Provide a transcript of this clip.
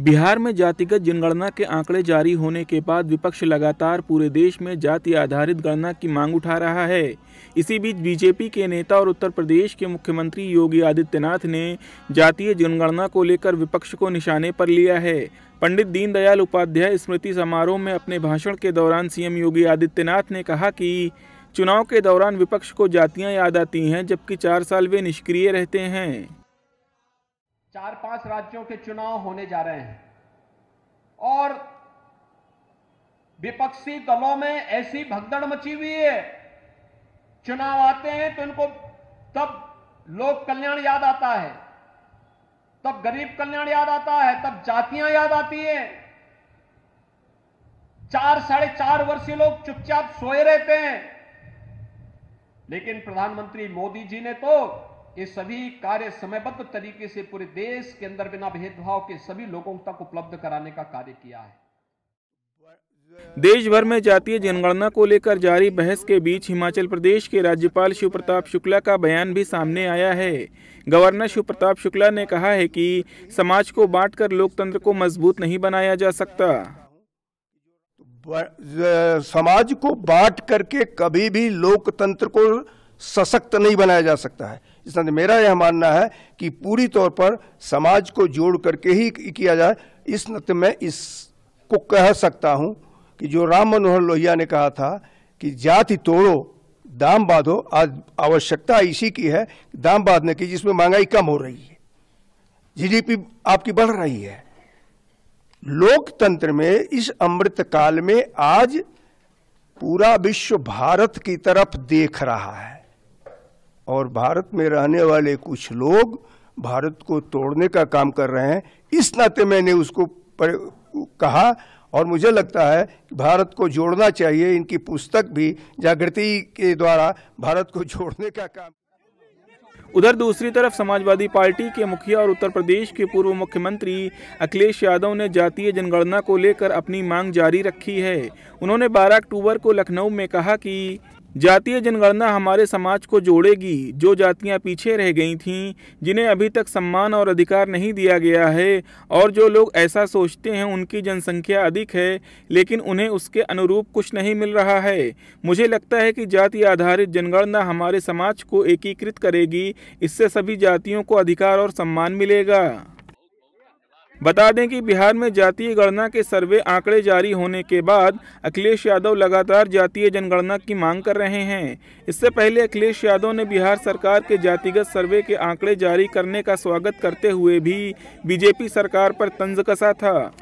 बिहार में जातिगत जनगणना के आंकड़े जारी होने के बाद विपक्ष लगातार पूरे देश में जाति आधारित गणना की मांग उठा रहा है इसी बीच बीजेपी के नेता और उत्तर प्रदेश के मुख्यमंत्री योगी आदित्यनाथ ने जातीय जनगणना को लेकर विपक्ष को निशाने पर लिया है पंडित दीनदयाल उपाध्याय स्मृति समारोह में अपने भाषण के दौरान सीएम योगी आदित्यनाथ ने कहा कि चुनाव के दौरान विपक्ष को जातियाँ याद आती हैं जबकि चार साल वे निष्क्रिय रहते हैं चार पांच राज्यों के चुनाव होने जा रहे हैं और विपक्षी दलों में ऐसी भगदड़ मची हुई है चुनाव आते हैं तो इनको तब लोक कल्याण याद आता है तब गरीब कल्याण याद आता है तब जातियां याद आती है चार साढ़े चार वर्षीय लोग चुपचाप सोए रहते हैं लेकिन प्रधानमंत्री मोदी जी ने तो ये सभी कार्य समयबद्ध तरीके से पूरे देश के अंदर बिना भेदभाव के सभी लोगों तक उपलब्ध कराने का कार्य किया है देश भर में जातीय जनगणना को लेकर जारी बहस के बीच हिमाचल प्रदेश के राज्यपाल शिव प्रताप शुक्ला का बयान भी सामने आया है गवर्नर शिव प्रताप शुक्ला ने कहा है कि समाज को बांटकर लोकतंत्र को मजबूत नहीं बनाया जा सकता समाज को बांट करके कभी भी लोकतंत्र को सशक्त नहीं बनाया जा सकता है इसलिए मेरा यह मानना है कि पूरी तौर पर समाज को जोड़ करके ही किया जाए इस नत्य में इसको कह सकता हूँ कि जो राम मनोहर लोहिया ने कहा था कि जाति तोड़ो दाम बांधो आज आवश्यकता इसी की है दाम बांधने की जिसमें महंगाई कम हो रही है जीडीपी आपकी बढ़ रही है लोकतंत्र में इस अमृत काल में आज पूरा विश्व भारत की तरफ देख रहा है और भारत में रहने वाले कुछ लोग भारत को तोड़ने का काम कर रहे हैं इस नाते मैंने उसको पर, कहा और मुझे लगता है कि भारत को जोड़ना चाहिए इनकी पुस्तक भी जागृति के द्वारा भारत को जोड़ने का काम उधर दूसरी तरफ समाजवादी पार्टी के मुखिया और उत्तर प्रदेश के पूर्व मुख्यमंत्री अखिलेश यादव ने जातीय जनगणना को लेकर अपनी मांग जारी रखी है उन्होंने 12 अक्टूबर को लखनऊ में कहा कि जातीय जनगणना हमारे समाज को जोड़ेगी जो जातियां पीछे रह गई थीं जिन्हें अभी तक सम्मान और अधिकार नहीं दिया गया है और जो लोग ऐसा सोचते हैं उनकी जनसंख्या अधिक है लेकिन उन्हें उसके अनुरूप कुछ नहीं मिल रहा है मुझे लगता है कि जाति आधारित जनगणना हमारे समाज को एकीकृत करेगी इससे सभी जातियों को अधिकार और सम्मान मिलेगा बता दें कि बिहार में जातीय गणना के सर्वे आंकड़े जारी होने के बाद अखिलेश यादव लगातार जातीय जनगणना की मांग कर रहे हैं इससे पहले अखिलेश यादव ने बिहार सरकार के जातिगत सर्वे के आंकड़े जारी करने का स्वागत करते हुए भी बीजेपी सरकार पर तंज कसा था